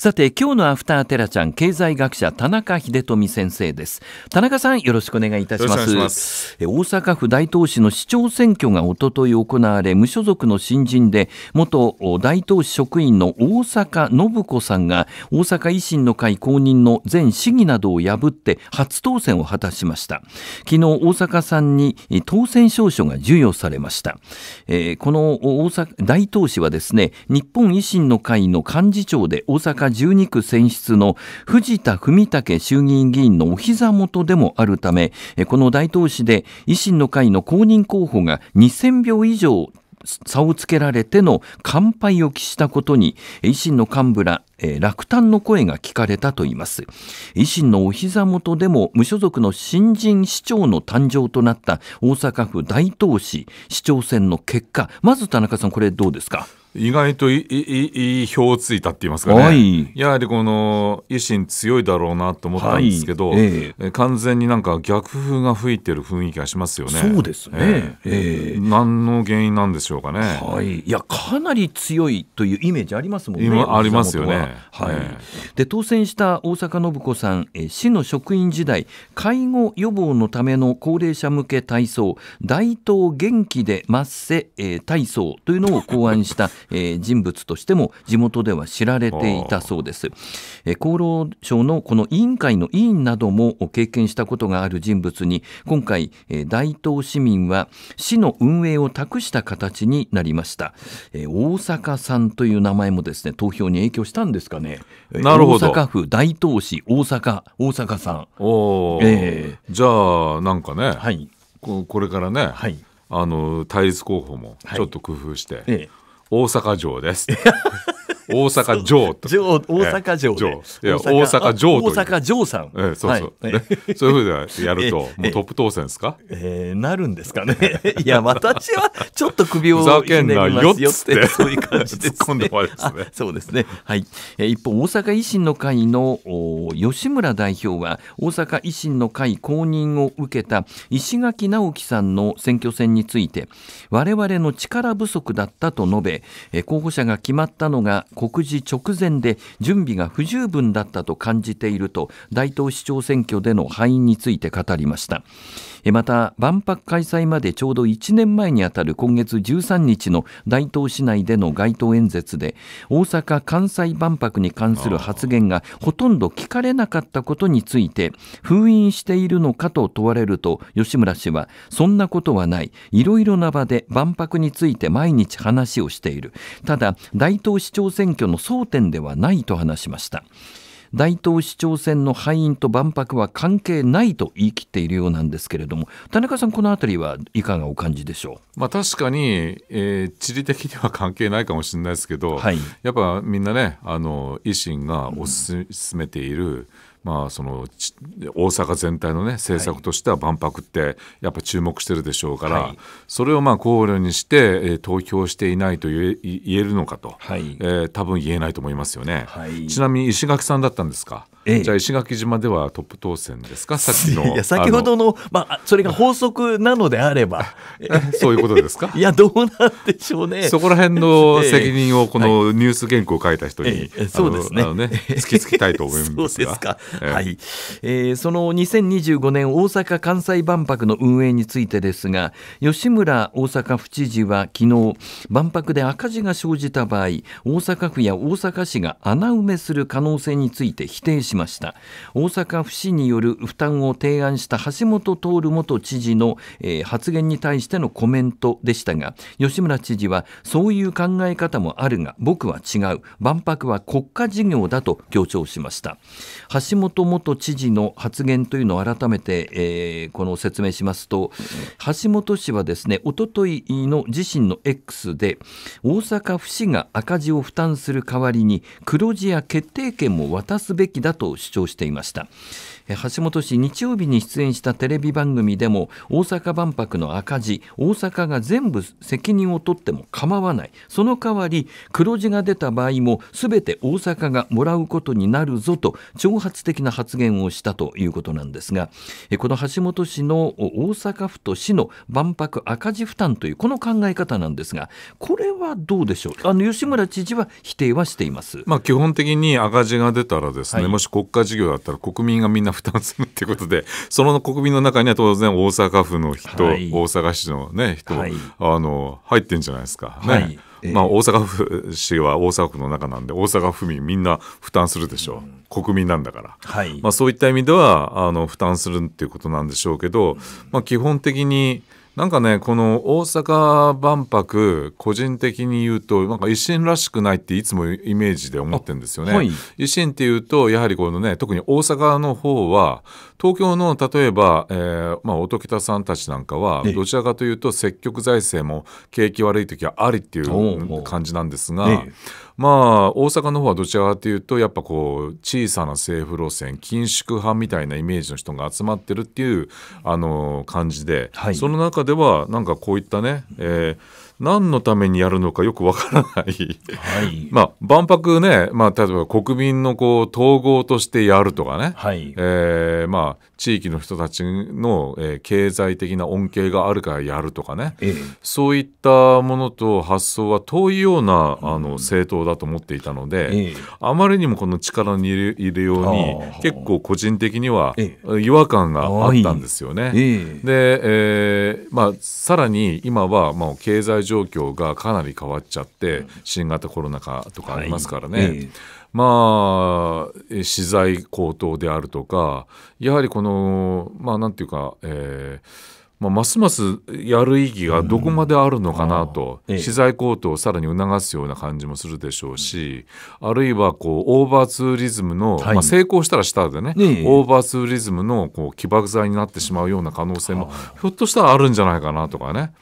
さて今日のアフターテラちゃん経済学者田中秀富先生です田中さんよろしくお願いいたします大阪府大東市の市長選挙が一昨日行われ無所属の新人で元大東市職員の大阪信子さんが大阪維新の会公認の前市議などを破って初当選を果たしました昨日大阪さんに当選証書が授与されました、えこの大阪大東市はですね日本維新の会の幹事長で大阪12区選出の藤田文武衆議院議員のお膝元でもあるため、この大東市で維新の会の公認候補が2000票以上差をつけられての乾杯を期したことに維新の幹部ら、えー、落胆の声が聞かれたといいます維新のお膝元でも無所属の新人市長の誕生となった大阪府大東市市長選の結果まず田中さんこれどうですか意外といいいい票をついたって言いますかね、はい、やはりこの維新強いだろうなと思ったんですけど、はいええ、完全になんか逆風が吹いてる雰囲気がしますよね。そうですね、ええ何の原因なんでしょうかね、はい、いやかなり強いというイメージありますもんね。ありますよね、はい、はい、で当選した大阪信子さんえ市の職員時代介護予防のための高齢者向け体操大東元気でまっせ、えー、体操というのを考案したえー、人物としても地元では知られていたそうです、えー、厚労省のこの委員会の委員なども経験したことがある人物に今回、えー、大東市民は市の運営を託した形になりました、えー、大阪さんという名前もですね投票に影響したんですかねなるほど大阪府大東市大阪大阪さんお、えー、じゃあなんかね、はい、ここれからね、はい、あの対立候補もちょっと工夫して、はいええ、大阪城です。大阪城と。城、大阪城で。いや、大阪城大阪城さん。ええ、そうそう。ね、そういうふうでやると、もうトップ当選ですかええ、なるんですかね。いや、私はちょっと首をひねりますよって、そういう感じです、ね。そうですね。はい。一方、大阪維新の会の吉村代表は、大阪維新の会公認を受けた石垣直樹さんの選挙戦について、我々の力不足だったと述べ、候補者が決まったのが告示直前で準備が不十分だったと感じていると大東市長選挙での敗因について語りました。また万博開催までちょうど1年前にあたる今月13日の大東市内での街頭演説で大阪・関西万博に関する発言がほとんど聞かれなかったことについて封印しているのかと問われると吉村氏はそんなことはないいろいろな場で万博について毎日話をしているただ大東市長選挙の争点ではないと話しました。大東市長選の敗因と万博は関係ないと言い切っているようなんですけれども田中さん、このあたりはいかがお感じでしょう、まあ、確かに、えー、地理的には関係ないかもしれないですけど、はい、やっぱみんなねあの維新が推し進めている、うんまあ、その大阪全体の、ね、政策としては万博ってやっぱ注目してるでしょうから、はい、それをまあ考慮にして、えー、投票していないと言え言えるのかと、はいえー、多分言えないと思いますよね、はい、ちなみに石垣さんだったんですかええ、じゃあ石垣島ではトップ当選ですか さっきの先ほどのまあ、それが法則なのであれば そういうことですか いやどうなんでしょうねそこら辺の責任をこのニュース原稿を書いた人に、え、そうですねね突きつけたいと思いますそうですか、はい、えー、その2025年大阪・関西万博の運営についてですが吉村大阪府知事は昨日万博で赤字が生じた場合大阪府や大阪市が穴埋めする可能性について否定しましたました大阪府市による負担を提案した橋本徹元知事の、えー、発言に対してのコメントでしたが吉村知事はそういう考え方もあるが僕は違う万博は国家事業だと強調しました橋本元知事の発言というのを改めて、えー、この説明しますと橋本氏はですねおとといの自身の X で大阪府市が赤字を負担する代わりに黒字や決定権も渡すべきだとと主張していました橋本氏日曜日に出演したテレビ番組でも大阪万博の赤字大阪が全部責任を取っても構わないその代わり黒字が出た場合も全て大阪がもらうことになるぞと挑発的な発言をしたということなんですがこの橋本氏の大阪府と市の万博赤字負担というこの考え方なんですがこれはどうでしょうあの吉村知事は否定はしています、まあ、基本的に赤字が出たらですね、はい、もしし国家事業だったら国民がみんな負担するっていうことで その国民の中には当然大阪府の人、はい、大阪市の、ね、人、はい、あの入ってんじゃないですか。ね、はいえー、まあ、大阪府市は大阪府の中なんで大阪府民みんな負担するでしょう、国民なんだから、はいまあ、そういった意味ではあの負担するっていうことなんでしょうけど、まあ、基本的に。なんかねこの大阪万博個人的に言うとなんか維新らしくないっていつもイメージで思ってるんですよね。はい、維新っていうとやはりこのね特に大阪の方は東京の例えば、えーまあ、音喜多さんたちなんかはどちらかというと積極財政も景気悪い時はありっていう感じなんですが。まあ、大阪の方はどちらかというとやっぱこう小さな政府路線緊縮派みたいなイメージの人が集まってるっていうあの感じで、はい、その中でではなんかこういったね、えー何のためにやるのかよくわからないはい、まあ、万博ね、まあ、例えば国民のこう統合としてやるとかね、はい、えー、まあ、地域の人たちの、えー、経済的な恩恵があるからやるとかね、ええ、そういったものと発想は遠いようなあの政党だと思っていたので、え、え、あまりにもこの力に入れように結構個人的には違和感があったんですよね。で、えーまあ、さらに今は、まあ、経済状況がかなり変わっちゃって、新型コロナ禍とかありますからね、はい、まあ資材高騰であるとかやはりこのまあなんていうか、えーまあ、ますますやる意義がどこまであるのかなと、うん、資材高騰をさらに促すような感じもするでしょうし、うん、あるいはこうオーバーツーリズムの、はい、まあ、成功したらしたでね、ね、オーバーツーリズムのこう起爆剤になってしまうような可能性もひょっとしたらあるんじゃないかなとかね。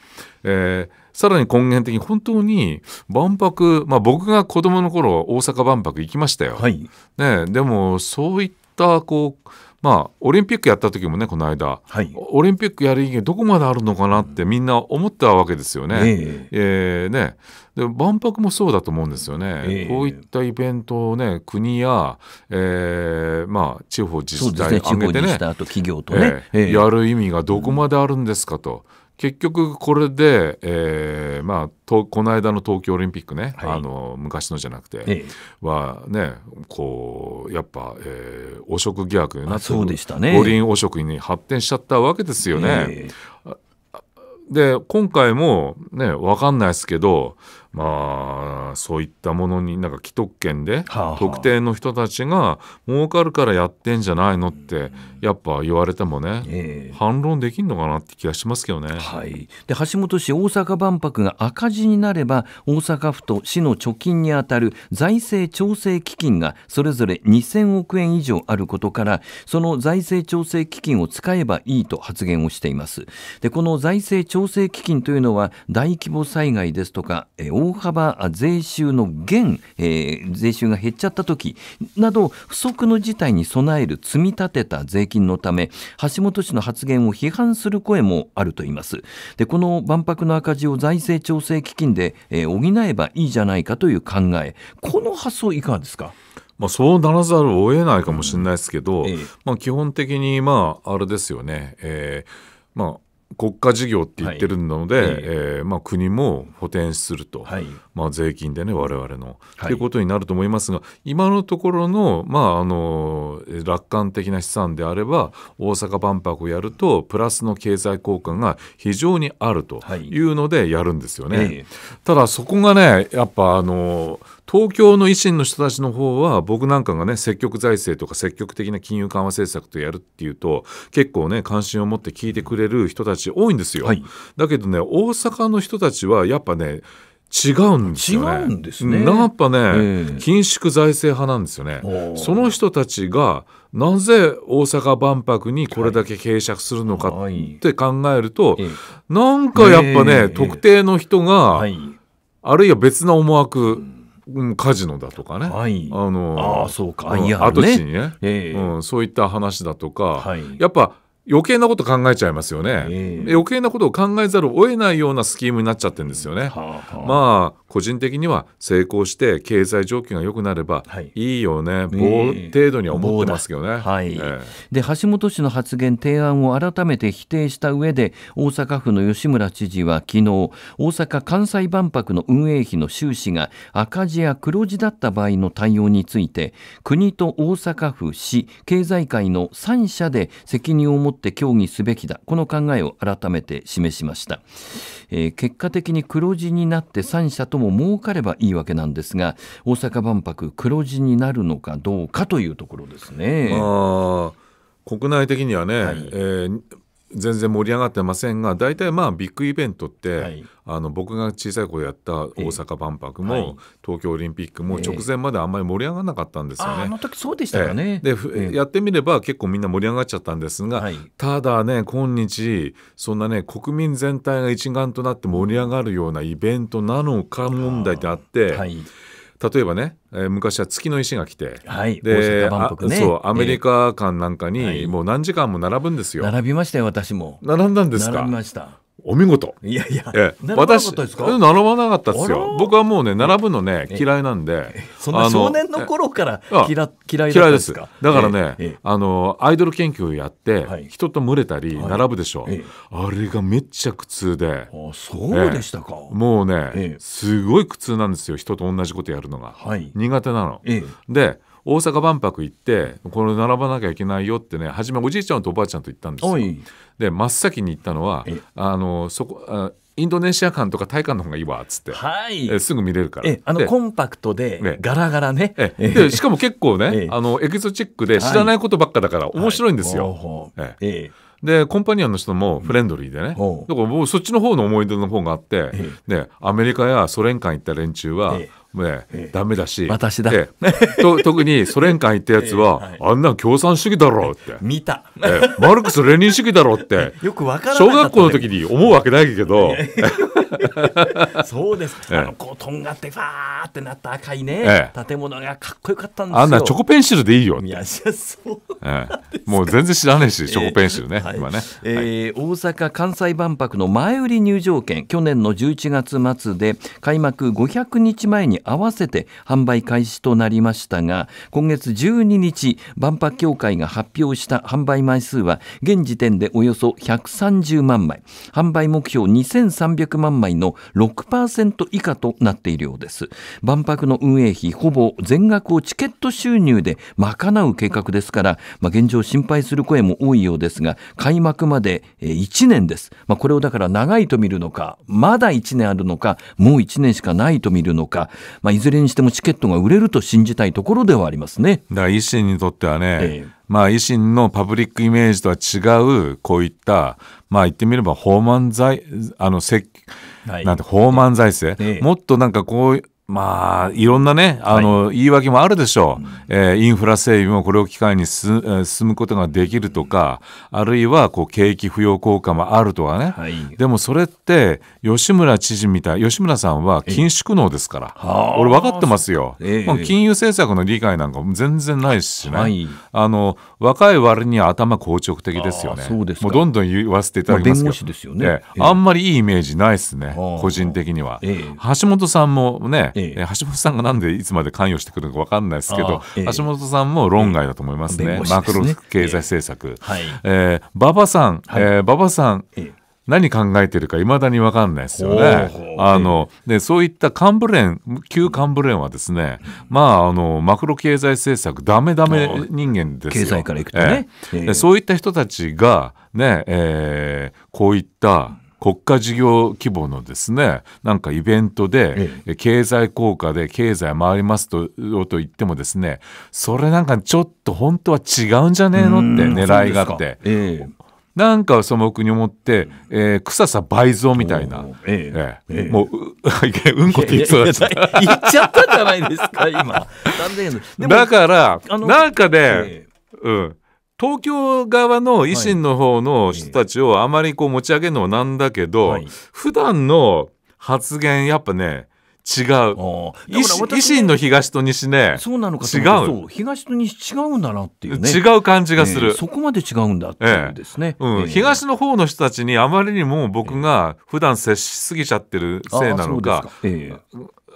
えーさらに根源的に本当に万博、まあ、僕が子供の頃大阪万博行きましたよ。はい、ね、でもそういったこうまあ、オリンピックやった時もねこの間、はい、オリンピックやる意義どこまであるのかなってみんな思ったわけですよね。ええー、ねで万博もそうだと思うんですよね、えー、こういったイベントを、ね、国や、えーまあ、地方自治体に挙げてね、ね、と企業とね、えー、やる意味がどこまであるんですかと。うん結局これで、えーまあ、とこの間の東京オリンピックね、はい、あの昔のじゃなくて、はねこうやっぱ、えー、汚職疑惑になってそうでしたね五輪汚職に発展しちゃったわけですよね。えで今回もね分かんないですけどまあそういったものになんか既得権で特定の人たちが儲かるからやってんじゃないのってやっぱ言われてもね、反論できんのかなって気がしますけどね。はい、で橋本氏大阪万博が赤字になれば大阪府と市の貯金にあたる財政調整基金がそれぞれ2000億円以上あることからその財政調整基金を使えばいいと発言をしています。でこの財政調整基金というのは大規模災害ですとか、え大幅税収の減、えー、税収が減っちゃった時など不測の事態に備える積み立てた税金のため橋本氏の発言を批判する声もあるといいますでこの万博の赤字を財政調整基金で、えー、補えばいいじゃないかという考えこの発想いかがですかまあ、そうならざるを得ないかもしれないですけど、うんええ、まあ、基本的に、まあ、あれですよね、えーまあ、国家事業って言ってるので、ええまあ、国も補填すると、はい、まあ、税金でね我々の、はい、ということになると思いますが今のところの,、まあ、あの楽観的な資産であれば大阪万博をやるとプラスの経済効果が非常にあるというのでやるんですよね。はい、ただそこがねやっぱあの東京の維新の人たちの方は僕なんかがね積極財政とか積極的な金融緩和政策とやるっていうと結構ね関心を持って聞いてくれる人たち多いんですよ。はい、だけどね大阪の人たちはやっぱね違うんですよね。違うんですね。やっぱね、えー、緊縮財政派なんですよね。その人たちがなぜ大阪万博にこれだけ傾斜するのかって考えると、はいはい、なんかやっぱね、えー、特定の人が、はい、あるいは別な思惑。うんカジノだとかね、はい、あのあそうか、うん、ね、跡地にね、えー、うん、そういった話だとか、はい、やっぱ余計なこと考えちゃいますよね、えー、余計なことを考えざるを得ないようなスキームになっちゃってるんですよね、はあはあ、まあ個人的には成功して経済状況が良くなればいいよね、はい、程度には思ってますけどね、えーはいえー、で橋本氏の発言提案を改めて否定した上で大阪府の吉村知事は昨日大阪・関西万博の運営費の収支が赤字や黒字だった場合の対応について国と大阪府市経済界の3者で責任を持ってって協議すべきだこの考えを改めて示しました、えー、結果的に黒字になって3社とも儲かればいいわけなんですが大阪万博黒字になるのかどうかというところですね。国内的にはね、はい、えー全然盛り上がってませんが大体まあビッグイベントって、はい、あの僕が小さい頃やった大阪万博も、えー東京オリンピックも直前まであんまり盛り上がらなかったんですよね。えー、あの時そうでしたよね、えー、で、えー、やってみれば結構みんな盛り上がっちゃったんですが、はい、ただね今日そんなね国民全体が一丸となって盛り上がるようなイベントなのか問題であって。例えばね、えー、昔は月の石が来て、はい、で、ね、そうアメリカ館なんかにもう何時間も並ぶんですよ、並びましたよ私も並んだんですか並びましたお見事。いやいや、ええ、私並ばなかったですよ。僕はもうね並ぶのね嫌いなんで、そんな少年の頃から嫌嫌い嫌いです。だからね、あのアイドル研究をやって、人と群れたり並ぶでしょ。あれがめっちゃ苦痛で、あそうでしたか。もうね、すごい苦痛なんですよ。人と同じことやるのが、苦手なの。で。大阪万博行ってこれ並ばなきゃいけないよってね初めおじいちゃんとおばあちゃんと行ったんですよ。で真っ先に行ったのはあのそこあインドネシア館とかタイ館の方がいいわっつって、はい、えすぐ見れるからあのコンパクトでガラガラねでしかも結構ね、あのエキゾチックで知らないことばっかだから面白いんですよ。でコンパニオンの人もフレンドリーでね、だから僕そっちの方の思い出の方があって、でアメリカやソ連間行った連中は、ね、ダメだし私だ、ええと特にソ連間行ったやつは、あんな共産主義だろうって見た、えマルクス・レニン主義だろうって よくわから小学校の時に思うわけないけど そうです、ええ、あのこうとんがってファーってなった赤いね、え、建物がかっこよかったんですよあんなチョコペンシルでいいよいやそう、ええ。もう全然知らねえしチョコペンシルね、えー、今ね、えー、大阪・関西万博の前売り入場券去年の11月末で開幕500日前に合わせて販売開始となりましたが今月12日万博協会が発表した販売枚数は現時点でおよそ130万枚販売目標2300万枚の6%以下となっているようです万博の運営費ほぼ全額をチケット収入で賄う計画ですから、まあ、現状心配する声も多いようですが開幕まで1年です、まあ、これをだから長いと見るのかまだ1年あるのかもう1年しかないと見るのか、まあ、いずれにしてもチケットが売れると信じたいところではありますね。だ維新にとってはね、えー、まあ、維新のパブリックイメージとは違うこういったまあ言ってみれば放満剤あのはい、なんて、放漫財政、ね、もっとなんかこうまあ、いろんなね、あの、はい、言い訳もあるでしょう。えー、インフラ整備もこれを機会に進むことができるとか、あるいは、こう、景気浮揚効果もあるとかね。はい、でも、それって、吉村知事みたい、吉村さんは緊縮能ですから、俺分かってますよ。えー、金融政策の理解なんかも全然ないしね。はい、あの、若い割には頭硬直的ですよね。そうですもうどんどん言わせていただきますけど。ですよね、えー、あんまりいいイメージないですね、個人的には。橋本さんもね、ええ、橋本さんがなんでいつまで関与してくるのか分かんないですけど、え、橋本さんも論外だと思いますね、すねマクロ経済政策。はい、えー、馬場さん、はえ馬場さん、何考えてるかいまだに分かんないですよね。あのでそういった幹部連旧幹部連はですね、まああのマクロ経済政策ダメダメ人間ですよ。経済からいくとね、えー、そういった人たちがね、えー、こういった国家事業規模のですねなんかイベントで、経済効果で経済回りますとと言ってもですねそれなんかちょっと本当は違うんじゃねえのって狙いがあって。なんか素朴に思って、えー、臭さ倍増みたいな。ええええ、もう、うんこって言った。言っちゃったじゃないですか、今。だから、なんかね、うん。東京側の維新の方の人たちをあまりこう持ち上げるのもなんだけど、はい、普段の発言やっぱね違う維新の東と西ねそうなのか違う東と西違うんだなっていうね違う感じがする、えー、そこまで違うんだっていうですね、えー、うん、えー、東の方の人たちにあまりにも僕が普段接しすぎちゃってるせいなのか,、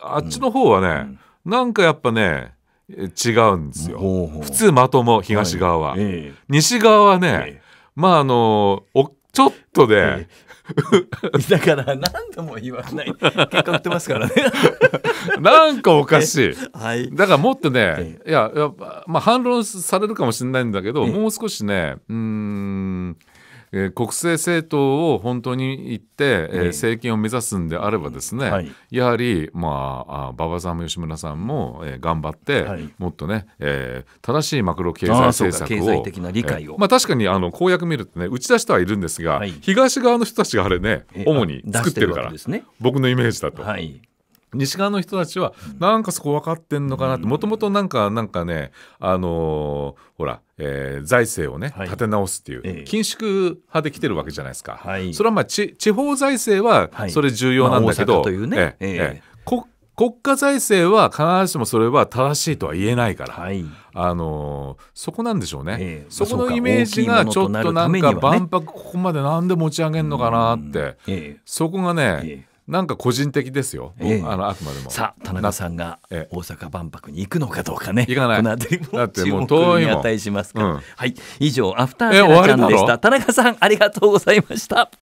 あっちの方はね、うん、なんかやっぱね違うんですよ。ほうほう普通まとも東側は、はい西側はね、えー、まああのおちょっとで、えー、だから何度も言わない結果売ってますからね なんかおかしい、はい、だからもっとね、いややまあ反論されるかもしれないんだけど、もう少しねうーんえー、国政政党を本当に行って、えー、政権を目指すんであればですね、はい、やはり、まあ、馬場さんも吉村さんも、えー、頑張って、はい、もっとね、えー、正しいマクロ経済政策をまあ、確かにあの公約見るとね打ち出してはいるんですが、はい、東側の人たちがあれね主に作ってるから、ね、僕のイメージだと。はい西側の人たちはなんかそこ分かってんのかなってもともとなんかなんかねあのー、ほら、えー、財政をね立て直すっていう緊縮派で来てるわけじゃないですか、はい、それはまあ地方財政はそれ重要なんだけど、国家財政は必ずしもそれは正しいとは言えないから、はい、あのー、そこなんでしょうね、えー、そこのイメージがちょっとなんか万博ここまでなんで持ち上げるのかなって、えー、そこがね、なんか個人的ですよ、ええ、あのあくまでもさあ田中さんが大阪万博に行くのかどうかね行かないこの辺りもだってもう遠いも値しますから、うん、はい以上アフターラちゃんでした田中さんありがとうございました